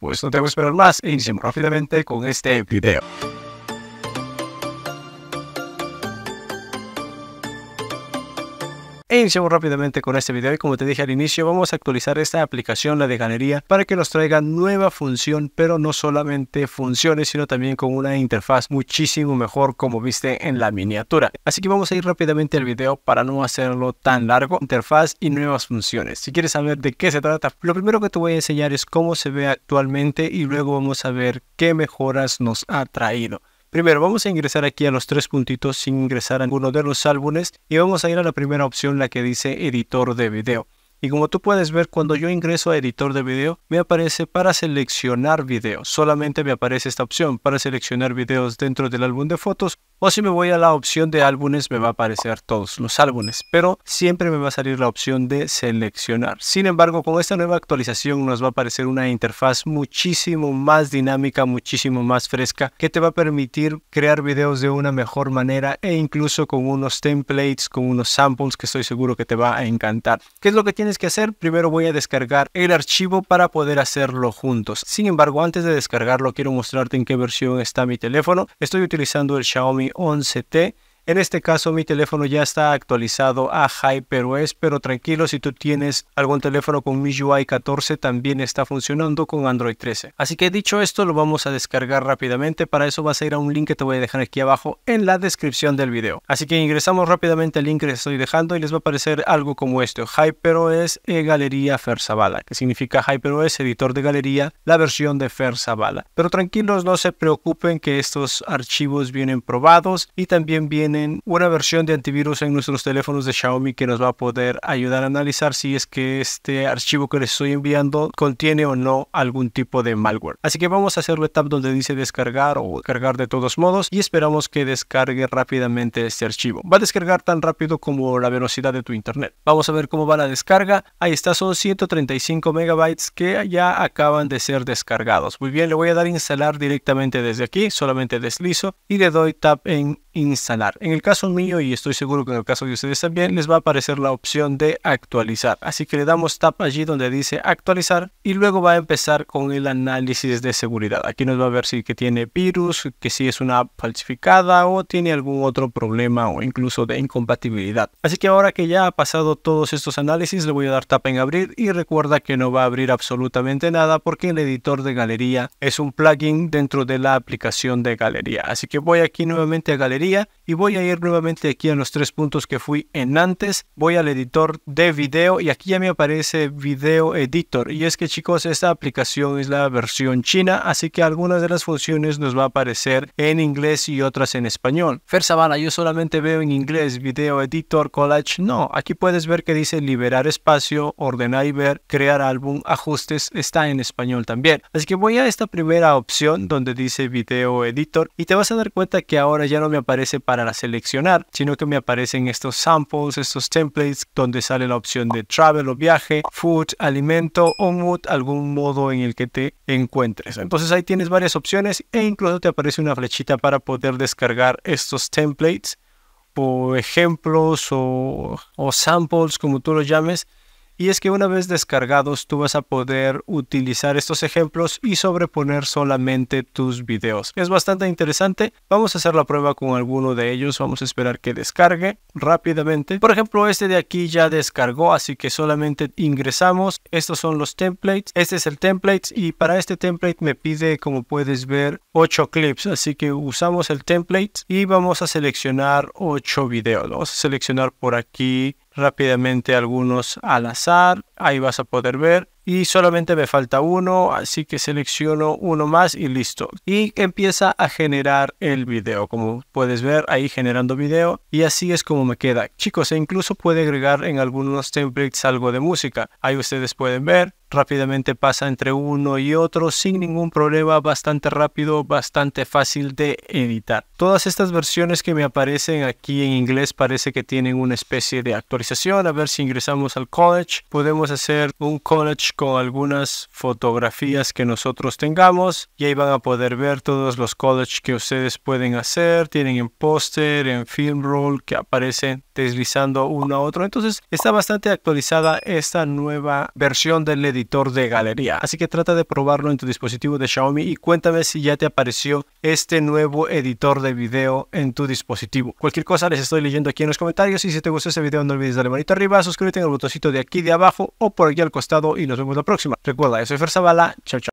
Pues no tengo esperarlas esperar e iniciemos rápidamente con este video. Iniciamos rápidamente con este video y como te dije al inicio vamos a actualizar esta aplicación, la de galería, para que nos traiga nueva función, pero no solamente funciones, sino también con una interfaz muchísimo mejor como viste en la miniatura. Así que vamos a ir rápidamente al video para no hacerlo tan largo, interfaz y nuevas funciones. Si quieres saber de qué se trata, lo primero que te voy a enseñar es cómo se ve actualmente y luego vamos a ver qué mejoras nos ha traído. Primero, vamos a ingresar aquí a los tres puntitos sin ingresar a ninguno de los álbumes y vamos a ir a la primera opción, la que dice editor de video. Y como tú puedes ver, cuando yo ingreso a editor de video, me aparece para seleccionar videos. Solamente me aparece esta opción para seleccionar videos dentro del álbum de fotos. O si me voy a la opción de álbumes, me va a aparecer todos los álbumes. Pero siempre me va a salir la opción de seleccionar. Sin embargo, con esta nueva actualización nos va a aparecer una interfaz muchísimo más dinámica, muchísimo más fresca, que te va a permitir crear videos de una mejor manera e incluso con unos templates, con unos samples que estoy seguro que te va a encantar. ¿Qué es lo que tiene tienes que hacer, primero voy a descargar el archivo para poder hacerlo juntos. Sin embargo, antes de descargarlo, quiero mostrarte en qué versión está mi teléfono. Estoy utilizando el Xiaomi 11T en este caso mi teléfono ya está actualizado a HyperOS, pero tranquilo si tú tienes algún teléfono con MIUI 14 también está funcionando con Android 13. Así que dicho esto lo vamos a descargar rápidamente, para eso vas a ir a un link que te voy a dejar aquí abajo en la descripción del video. Así que ingresamos rápidamente al link que les estoy dejando y les va a aparecer algo como esto, HyperOS e eh, Galería Fersavala, que significa HyperOS editor de galería, la versión de Fersavala. Pero tranquilos, no se preocupen que estos archivos vienen probados y también vienen una versión de antivirus en nuestros teléfonos de Xiaomi que nos va a poder ayudar a analizar si es que este archivo que les estoy enviando contiene o no algún tipo de malware. Así que vamos a hacerle tap donde dice descargar o cargar de todos modos y esperamos que descargue rápidamente este archivo. Va a descargar tan rápido como la velocidad de tu internet. Vamos a ver cómo va la descarga. Ahí está, son 135 megabytes que ya acaban de ser descargados. Muy bien, le voy a dar instalar directamente desde aquí, solamente deslizo y le doy tap en instalar. En el caso mío, y estoy seguro que en el caso de ustedes también, les va a aparecer la opción de actualizar. Así que le damos tap allí donde dice actualizar y luego va a empezar con el análisis de seguridad. Aquí nos va a ver si que tiene virus, que si es una falsificada o tiene algún otro problema o incluso de incompatibilidad. Así que ahora que ya ha pasado todos estos análisis, le voy a dar tap en abrir y recuerda que no va a abrir absolutamente nada porque el editor de galería es un plugin dentro de la aplicación de galería. Así que voy aquí nuevamente a galería y voy a ir nuevamente aquí a los tres puntos que fui en antes. Voy al editor de video y aquí ya me aparece Video Editor. Y es que chicos, esta aplicación es la versión china, así que algunas de las funciones nos va a aparecer en inglés y otras en español. Fer Sabana, yo solamente veo en inglés Video Editor Collage. No, aquí puedes ver que dice liberar espacio, ordenar y ver, crear álbum, ajustes, está en español también. Así que voy a esta primera opción donde dice Video Editor y te vas a dar cuenta que ahora ya no me aparece aparece para seleccionar, sino que me aparecen estos samples, estos templates, donde sale la opción de travel o viaje, food, alimento o mood, algún modo en el que te encuentres. Entonces ahí tienes varias opciones e incluso te aparece una flechita para poder descargar estos templates o ejemplos o, o samples, como tú lo llames, y es que una vez descargados tú vas a poder utilizar estos ejemplos y sobreponer solamente tus videos. Es bastante interesante. Vamos a hacer la prueba con alguno de ellos. Vamos a esperar que descargue rápidamente. Por ejemplo, este de aquí ya descargó, así que solamente ingresamos. Estos son los templates. Este es el template y para este template me pide, como puedes ver, 8 clips. Así que usamos el template y vamos a seleccionar 8 videos. Vamos a seleccionar por aquí rápidamente algunos al azar. Ahí vas a poder ver y solamente me falta uno, así que selecciono uno más y listo. Y empieza a generar el video, como puedes ver ahí generando video y así es como me queda. Chicos, e incluso puede agregar en algunos templates algo de música. Ahí ustedes pueden ver, rápidamente pasa entre uno y otro sin ningún problema, bastante rápido, bastante fácil de editar. Todas estas versiones que me aparecen aquí en inglés parece que tienen una especie de actualización. A ver si ingresamos al college, podemos hacer un college con algunas fotografías que nosotros tengamos y ahí van a poder ver todos los collage que ustedes pueden hacer, tienen en póster, en film roll que aparecen deslizando uno a otro. Entonces está bastante actualizada esta nueva versión del editor de galería. Así que trata de probarlo en tu dispositivo de Xiaomi y cuéntame si ya te apareció este nuevo editor de video en tu dispositivo. Cualquier cosa les estoy leyendo aquí en los comentarios y si te gustó este video no olvides darle manito arriba, suscríbete en el botoncito de aquí de abajo o por aquí al costado y nos vemos la próxima. Recuerda, yo soy Fer Zavala. Chao, chao.